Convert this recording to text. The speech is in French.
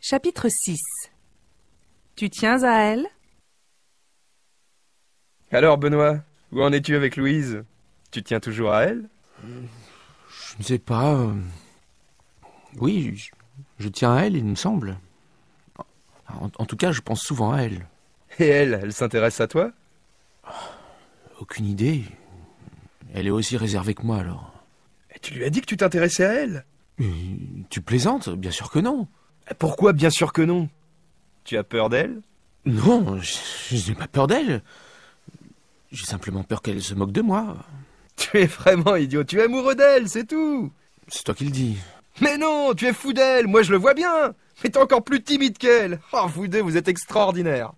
Chapitre 6 Tu tiens à elle Alors Benoît, où en es-tu avec Louise Tu tiens toujours à elle Je ne sais pas. Euh, oui, je, tiens à elle, il me semble. en, tout cas, je pense souvent à elle. Et elle, elle s'intéresse à toi Aucune idée. Elle est aussi réservée que moi alors. Eh, tu lui as dit que tu t'intéressais à elle tu plaisantes, bien sûr que non. Eh, pourquoi bien sûr que non Tu as peur d'elle Non, je n'ai pas peur d'elle. J'ai simplement peur qu'elle se moque de moi. Tu es vraiment idiot, tu es amoureux d'elle, c'est tout C'est toi qui le dis. Mais non, tu es fou d'elle, moi je le vois bien Mais t'es encore plus timide qu'elle Oh, vous deux, vous êtes extraordinaire